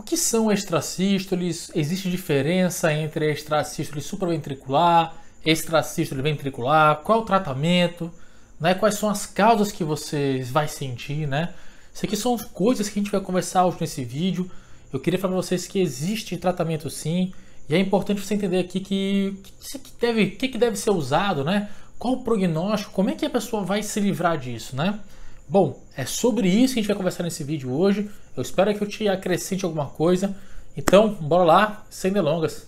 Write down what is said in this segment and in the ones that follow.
O que são extrasístoles? Existe diferença entre extrasístole supraventricular, extrasístole ventricular? Qual é o tratamento? Né? Quais são as causas que você vai sentir, né? Isso aqui são coisas que a gente vai conversar hoje nesse vídeo. Eu queria falar para vocês que existe tratamento sim, e é importante você entender aqui que que, que deve, que, que deve ser usado, né? Qual o prognóstico? Como é que a pessoa vai se livrar disso, né? Bom, é sobre isso que a gente vai conversar nesse vídeo hoje. Eu espero que eu te acrescente alguma coisa. Então, bora lá, sem delongas.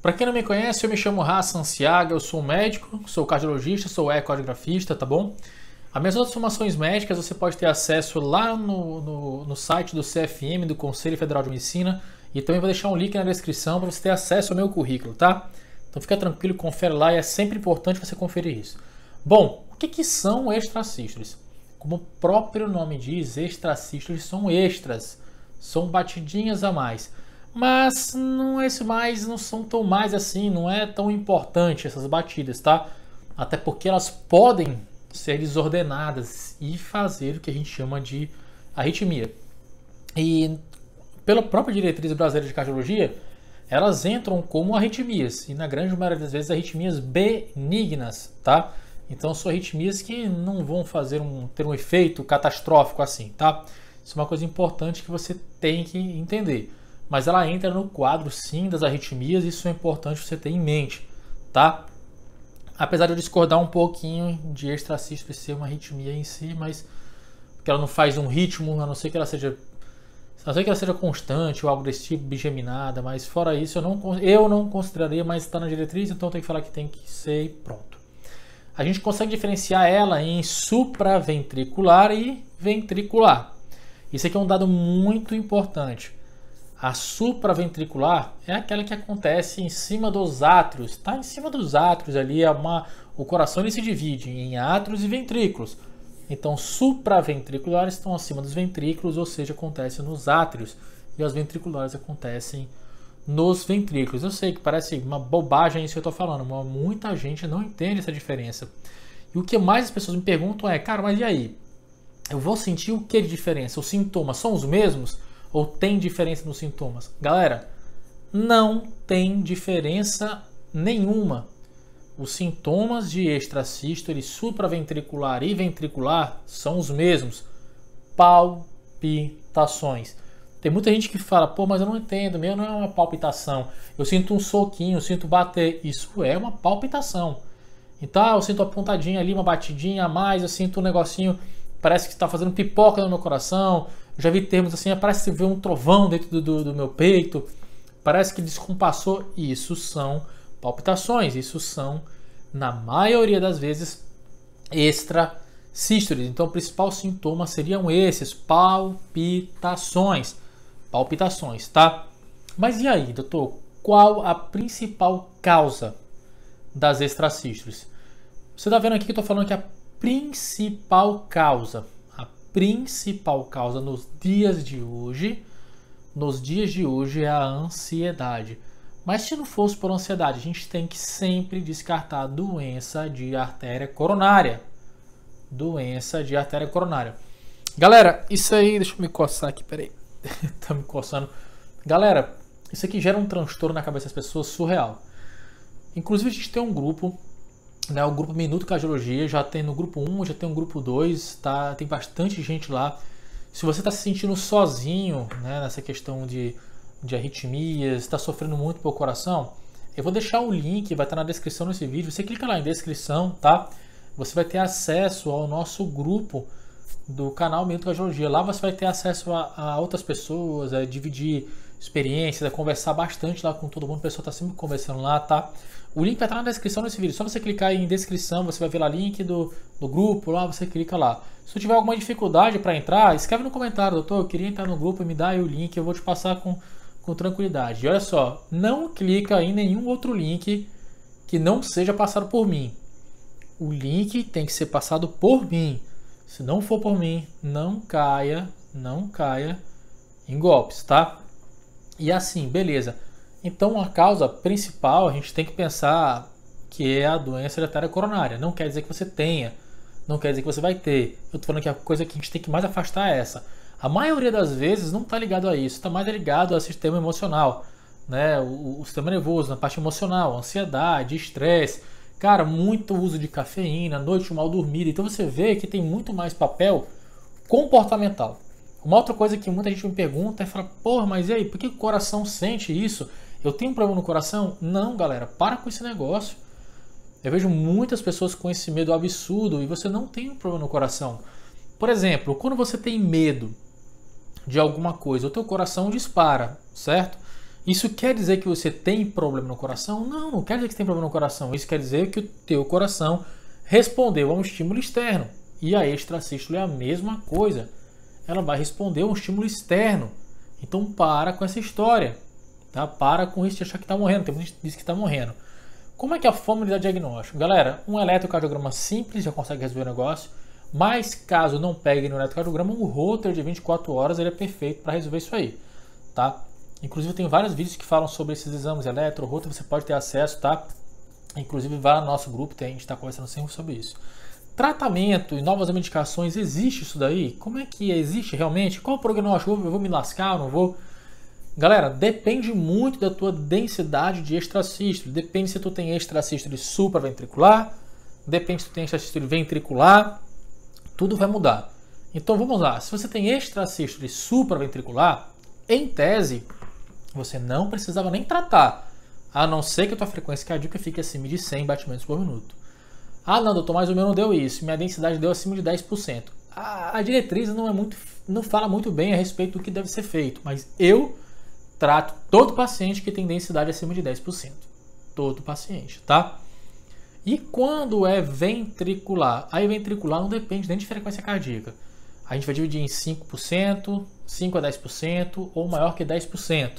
Para quem não me conhece, eu me chamo Raça Santiago, eu sou médico, sou cardiologista, sou ecografista, tá bom? As minhas outras formações médicas você pode ter acesso lá no, no, no, site do CFM, do Conselho Federal de Medicina, e também vou deixar um link na descrição para você ter acesso ao meu currículo, tá? Então fica tranquilo, confere lá e é sempre importante você conferir isso. Bom, o que, que são extracístoles? Como o próprio nome diz, extracístoles são extras, são batidinhas a mais. Mas não é esse mais não são tão mais assim, não é tão importante essas batidas, tá? Até porque elas podem ser desordenadas e fazer o que a gente chama de arritmia. E pela própria diretriz brasileira de cardiologia, elas entram como arritmias, e na grande maioria das vezes arritmias benignas, tá? Então são arritmias que não vão fazer um, ter um efeito catastrófico assim, tá? Isso é uma coisa importante que você tem que entender. Mas ela entra no quadro sim das arritmias, isso é importante você ter em mente, tá? Apesar de eu discordar um pouquinho de extracisto ser uma arritmia em si, mas que ela não faz um ritmo, a não ser que ela seja a não ser que ela seja constante ou algo desse tipo, bigeminada, mas fora isso eu não, eu não consideraria, mais estar tá na diretriz, então tem que falar que tem que ser e pronto a gente consegue diferenciar ela em supraventricular e ventricular. Isso aqui é um dado muito importante. A supraventricular é aquela que acontece em cima dos átrios, está em cima dos átrios ali, é uma, o coração ele se divide em átrios e ventrículos. Então, supraventriculares estão acima dos ventrículos, ou seja, acontece nos átrios, e as ventriculares acontecem nos ventrículos. Eu sei que parece uma bobagem isso que eu estou falando, mas muita gente não entende essa diferença. E o que mais as pessoas me perguntam é, cara, mas e aí? Eu vou sentir o que de diferença? Os sintomas são os mesmos? Ou tem diferença nos sintomas? Galera, não tem diferença nenhuma. Os sintomas de extracístole supraventricular e ventricular são os mesmos. Palpitações. Tem muita gente que fala, pô, mas eu não entendo, meu não é uma palpitação. Eu sinto um soquinho, eu sinto bater. Isso é uma palpitação. Então, ah, eu sinto uma pontadinha ali, uma batidinha a mais, eu sinto um negocinho, parece que está fazendo pipoca no meu coração. Eu já vi termos assim, parece que vê um trovão dentro do, do, do meu peito, parece que descompassou. Isso são palpitações, isso são, na maioria das vezes, extrasístoles. Então, o principal sintoma seriam esses, palpitações palpitações, tá? Mas e aí, doutor? Qual a principal causa das extracístoles? Você tá vendo aqui que eu tô falando que a principal causa, a principal causa nos dias de hoje, nos dias de hoje é a ansiedade. Mas se não fosse por ansiedade, a gente tem que sempre descartar a doença de artéria coronária. Doença de artéria coronária. Galera, isso aí, deixa eu me coçar aqui, peraí. tá me coçando. Galera, isso aqui gera um transtorno na cabeça das pessoas surreal. Inclusive, a gente tem um grupo, né, o grupo Minuto Cardiologia, já tem no grupo 1, já tem um grupo 2, tá? tem bastante gente lá. Se você está se sentindo sozinho né, nessa questão de, de arritmias, está sofrendo muito pelo coração, eu vou deixar o link, vai estar tá na descrição desse vídeo. Você clica lá em descrição, tá? Você vai ter acesso ao nosso grupo do canal Minuto da Geologia. Lá você vai ter acesso a, a outras pessoas, a é, dividir experiências, a é, conversar bastante lá com todo mundo. O pessoal está sempre conversando lá, tá? O link vai estar na descrição desse vídeo. Só você clicar em descrição, você vai ver lá o link do, do grupo, lá você clica lá. Se tiver alguma dificuldade para entrar, escreve no comentário, doutor, eu queria entrar no grupo, me dá aí o link, eu vou te passar com, com tranquilidade. E olha só, não clica em nenhum outro link que não seja passado por mim. O link tem que ser passado por mim. Se não for por mim, não caia, não caia em golpes, tá? E assim, beleza. Então, a causa principal a gente tem que pensar que é a doença hereditária coronária. Não quer dizer que você tenha, não quer dizer que você vai ter. Eu tô falando que a coisa que a gente tem que mais afastar é essa. A maioria das vezes não está ligado a isso, está mais ligado ao sistema emocional, né? O, o sistema nervoso, na parte emocional, ansiedade, estresse Cara, muito uso de cafeína, noite mal dormida. Então você vê que tem muito mais papel comportamental. Uma outra coisa que muita gente me pergunta é porra, mas e aí, por que o coração sente isso? Eu tenho um problema no coração? Não, galera, para com esse negócio. Eu vejo muitas pessoas com esse medo absurdo e você não tem um problema no coração. Por exemplo, quando você tem medo de alguma coisa, o teu coração dispara, certo? Isso quer dizer que você tem problema no coração? Não, não quer dizer que você tem problema no coração. Isso quer dizer que o teu coração respondeu a um estímulo externo. E a extracístole é a mesma coisa. Ela vai responder a um estímulo externo. Então para com essa história. Tá? Para com isso de achar que está morrendo. Tem gente que diz que está morrendo. Como é que é a fórmula da diagnóstico? Galera, um eletrocardiograma simples já consegue resolver o negócio. Mas caso não pegue no eletrocardiograma, um roter de 24 horas ele é perfeito para resolver isso aí. Tá? Inclusive tem vários vídeos que falam sobre esses exames eletro, rota, você pode ter acesso, tá? Inclusive vá no nosso grupo, tem, a gente está conversando sempre sobre isso. Tratamento e novas medicações, existe isso daí? Como é que existe realmente? Qual o prognóstico? Eu vou me lascar, eu não vou? Galera, depende muito da tua densidade de extracístole. Depende se tu tem extracístole supraventricular, depende se tu tem extracístole ventricular, tudo vai mudar. Então vamos lá, se você tem extracístole supraventricular, em tese, você não precisava nem tratar, a não ser que a tua frequência cardíaca fique acima de 100 batimentos por minuto. Ah, não, doutor, mais ou menos não deu isso, minha densidade deu acima de 10%. A, a diretriz não é muito, não fala muito bem a respeito do que deve ser feito, mas eu trato todo paciente que tem densidade acima de 10%. Todo paciente, tá? E quando é ventricular? Aí ventricular não depende nem de frequência cardíaca. A gente vai dividir em 5%, 5 a 10% ou maior que 10%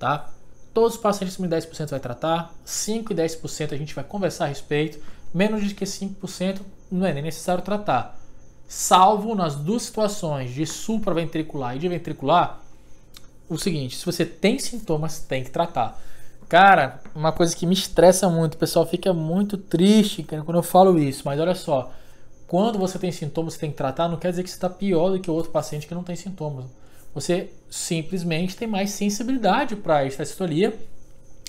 tá? Todos os pacientes com de 10% vai tratar, 5 e 10% a gente vai conversar a respeito, menos de que 5% não é nem necessário tratar. Salvo nas duas situações de supraventricular e de ventricular, o seguinte, se você tem sintomas, tem que tratar. Cara, uma coisa que me estressa muito, o pessoal fica muito triste quando eu falo isso, mas olha só, quando você tem sintomas, você tem que tratar, não quer dizer que você está pior do que o outro paciente que não tem sintomas você simplesmente tem mais sensibilidade para a estassistolia,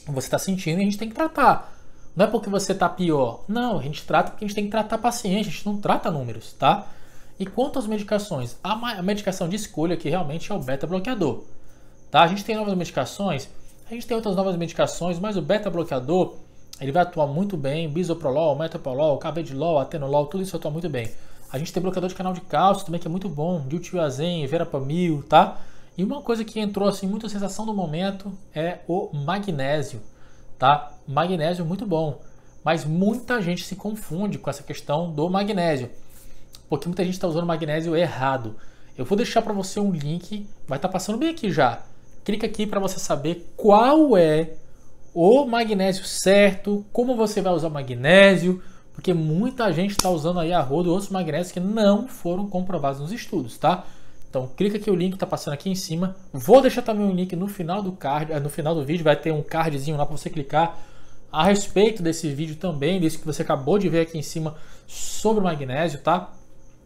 você está sentindo e a gente tem que tratar. Não é porque você está pior. Não, a gente trata porque a gente tem que tratar paciente, a gente não trata números, tá? E quanto às medicações? A medicação de escolha que realmente é o beta-bloqueador. Tá? A gente tem novas medicações, a gente tem outras novas medicações, mas o beta-bloqueador ele vai atuar muito bem, bisoprolol, metoprolol, cabedilol, atenolol, tudo isso atua muito bem. A gente tem bloqueador de canal de cálcio também, que é muito bom, diltiazem, verapamil, tá? E uma coisa que entrou assim muito sensação do momento é o magnésio, tá? Magnésio muito bom, mas muita gente se confunde com essa questão do magnésio, porque muita gente está usando magnésio errado. Eu vou deixar para você um link, vai estar tá passando bem aqui já. Clica aqui para você saber qual é o magnésio certo, como você vai usar o magnésio, porque muita gente está usando aí a ou outros magnésios que não foram comprovados nos estudos, tá? Então clica aqui o link que está passando aqui em cima. Vou deixar também o link no final do card, eh, no final do vídeo vai ter um cardzinho lá para você clicar a respeito desse vídeo também, desse que você acabou de ver aqui em cima sobre o magnésio, tá?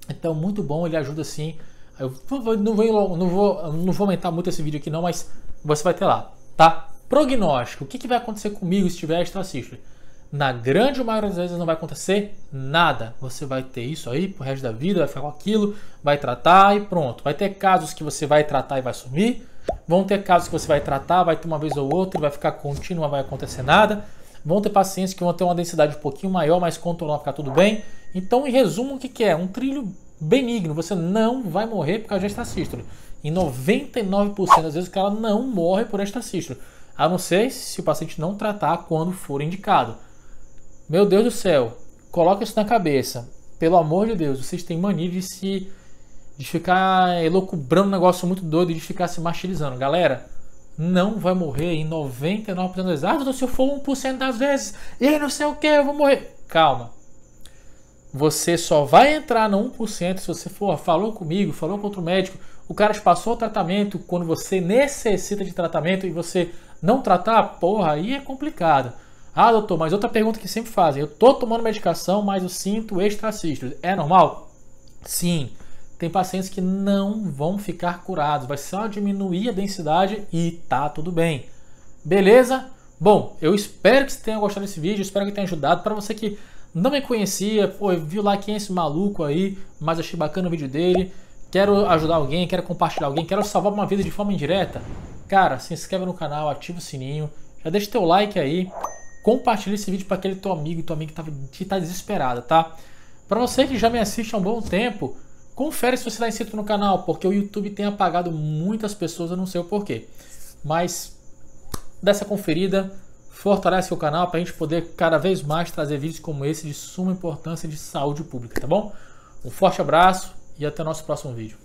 Então muito bom, ele ajuda sim. Eu não vou, não vou, não vou aumentar muito esse vídeo aqui não, mas você vai ter lá, tá? Prognóstico, o que, que vai acontecer comigo se tiver extracisto? na grande maioria das vezes não vai acontecer nada. Você vai ter isso aí pro resto da vida, vai ficar com aquilo, vai tratar e pronto. Vai ter casos que você vai tratar e vai sumir. Vão ter casos que você vai tratar, vai ter uma vez ou outra, vai ficar contínuo, não vai acontecer nada. Vão ter pacientes que vão ter uma densidade um pouquinho maior, mas controlando vai ficar tudo bem. Então, em resumo, o que, que é? Um trilho benigno. Você não vai morrer por causa de estacístole. Em 99% das vezes o cara não morre por estacístole. A não ser se o paciente não tratar quando for indicado. Meu Deus do céu, coloca isso na cabeça. Pelo amor de Deus, vocês têm mania de se. de ficar elocubrando um negócio muito doido e de ficar se martirizando. Galera, não vai morrer em 99% das vezes. Ah, doutor, se eu for 1% das vezes, e não sei o que, eu vou morrer. Calma. Você só vai entrar no 1% se você for, falou comigo, falou com outro médico, o cara te passou o tratamento quando você necessita de tratamento e você não tratar, porra, aí é complicado. Ah, doutor, mas outra pergunta que sempre fazem. Eu tô tomando medicação, mas eu sinto extracístios. É normal? Sim. Tem pacientes que não vão ficar curados. Vai só diminuir a densidade e tá tudo bem. Beleza? Bom, eu espero que você tenha gostado desse vídeo. Espero que tenha ajudado. Para você que não me conhecia, pô, viu lá quem é esse maluco aí, mas achei bacana o vídeo dele. Quero ajudar alguém, quero compartilhar alguém, quero salvar uma vida de forma indireta. Cara, se inscreve no canal, ativa o sininho, já deixa teu like aí compartilha esse vídeo para aquele teu amigo, tua amiga que tá, que tá desesperada, tá? Para você que já me assiste há um bom tempo, confere se você está inscrito no canal, porque o YouTube tem apagado muitas pessoas, eu não sei o porquê. Mas dessa conferida, fortalece o canal para a gente poder cada vez mais trazer vídeos como esse de suma importância de saúde pública, tá bom? Um forte abraço e até o nosso próximo vídeo.